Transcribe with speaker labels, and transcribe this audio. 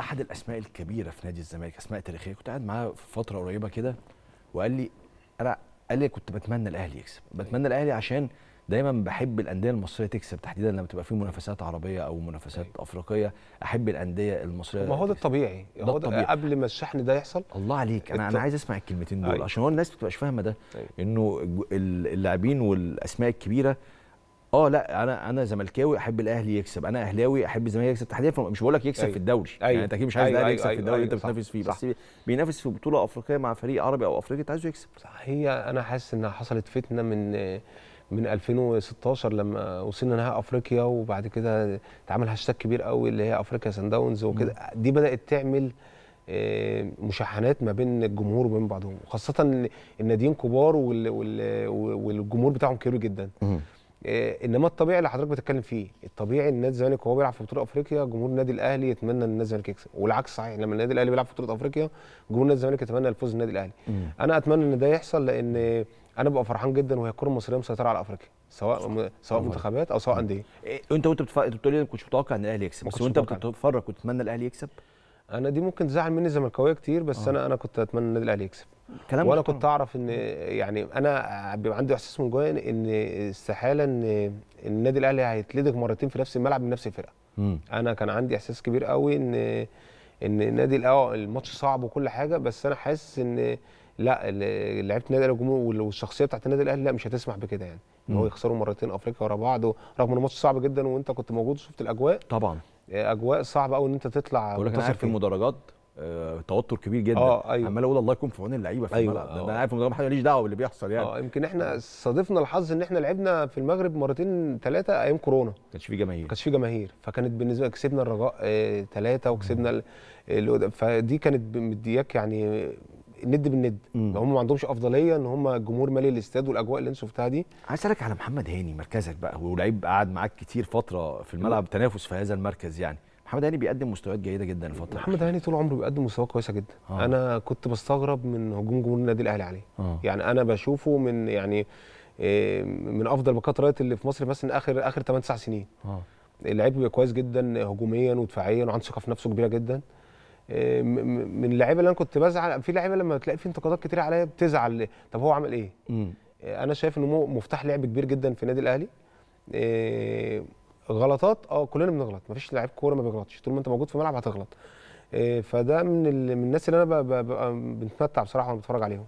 Speaker 1: احد الاسماء الكبيره في نادي الزمالك اسماء تاريخيه كنت قاعد معاه في فتره قريبه كده وقال لي انا قال لي كنت بتمنى الاهلي يكسب بتمنى الاهلي عشان دايما بحب الانديه المصريه تكسب تحديدا لما تبقى في منافسات عربيه او منافسات أيوة. افريقيه احب الانديه المصريه ما هو
Speaker 2: ده الطبيعي هو الطبيعي.
Speaker 1: قبل ما الشحن ده يحصل الله عليك انا الت... انا عايز اسمع الكلمتين دول أيوة. عشان هو الناس ما بتبقاش فاهمه ده أيوة. انه اللاعبين والاسماء الكبيره اه لا انا انا زملكاوي احب الاهلي يكسب انا اهلاوي احب الزمالك يكسب تحديدا مش بقول لك يكسب أيوة. في الدوري يعني أيوة. يعني انت اكيد مش عايز أيوة. الاهلي أيوة، يكسب أيوة. في الدوري أيوة. انت بتنافس فيه
Speaker 2: بس بينافس في بطوله افريقيه مع فريق عربي او افريقي انت عايزه يكسب صح هي انا حاسس انها حصلت فتنه من من 2016 لما وصلنا نهائي افريقيا وبعد كده اتعمل هاشتاج كبير قوي اللي هي افريقيا سان داونز وكده دي بدات تعمل آه، مشاحنات ما بين الجمهور وبين بعضهم وخاصه الناديين كبار والجمهور بتاعهم كبير جدا آه، انما الطبيعي اللي حضرتك بتتكلم فيه الطبيعي ان نادي الزمالك وهو بيلعب في بطوله افريقيا جمهور النادي الاهلي يتمنى ان نادي الزمالك يكسب والعكس صحيح لما النادي الاهلي بيلعب في بطوله افريقيا جمهور نادي الزمالك يتمنى الفوز النادي الاهلي مم. انا اتمنى ان ده يحصل لان انا ببقى فرحان جدا وهي الكره المصريه مسيطره على افريقيا سواء م... سواء منتخبات او سواء انديه إيه، انت وانت بتف... بتقول لي ما كنتش متوقع ان الاهلي يكسب بس وانت بتتفرج كنت الاهلي يكسب انا دي ممكن تزعل مني زملكاويه كتير بس آه. انا انا كنت اتمنى النادي الاهلي يكسب كلام وانا كنت اعرف ان يعني انا بيبقى عندي احساس من جوايا ان استحاله ان النادي الاهلي هيتلدغ مرتين في نفس الملعب من نفس الفرقه مم. انا كان عندي احساس كبير قوي ان ان النادي الاهلي الماتش صعب وكل حاجه بس انا حاسس ان لا لعيبه النادي الاهلي والشخصيه بتاعت النادي الاهلي لا مش هتسمح بكده يعني ان هو يخسروا مرتين افريقيا ورا بعض رغم ان الماتش صعب جدا وانت كنت موجود وشفت الاجواء طبعا اجواء صعبه قوي ان انت تطلع بقول لك انا في المدرجات آه، توتر كبير جدا اه ايوه عمال اقول الله يكون في عون اللعيبه في أيوة الملعب ده انا آه. عارف ما ماليش دعوه باللي بيحصل يعني اه يمكن احنا صادفنا الحظ ان احنا لعبنا في المغرب مرتين ثلاثه ايام كورونا ما كانش في جماهير ما كانش في جماهير فكانت بالنسبه كسبنا الرجاء ثلاثه آه، وكسبنا ال... فدي كانت مدياك يعني الند بالند مم. هم ما عندهمش افضليه ان هم الجمهور مالي الاستاد والاجواء اللي انت شفتها دي عايز اسالك على محمد هاني مركزك بقى ولعيب
Speaker 1: قعد معاك كتير فتره في الملعب تنافس في هذا المركز يعني محمد هاني بيقدم مستويات جيده جدا الفتره
Speaker 2: محمد هاني طول عمره بيقدم مستويات كويسه جدا آه. انا كنت بستغرب من هجوم جمهور النادي الاهلي عليه آه. يعني انا بشوفه من يعني آه، من افضل باكات رايت اللي في مصر مثلا اخر اخر 8 9 سنين آه. اللعيب بيبقى كويس جدا هجوميا ودفاعيا وعنده ثقه في نفسه كبيره جدا من اللعيبه اللي انا كنت بزعل في لعيبه لما تلاقي في انتقادات كتير عليا بتزعل طب هو عمل ايه؟ آه، انا شايف انه مفتاح لعب كبير جدا في النادي الاهلي آه، غلطات اه كلنا بنغلط مفيش لعيب كوره ما بيغلطش طول ما انت موجود في الملعب هتغلط آه، فده من, من الناس اللي انا بنتمتع بصراحه وانا بتفرج عليهم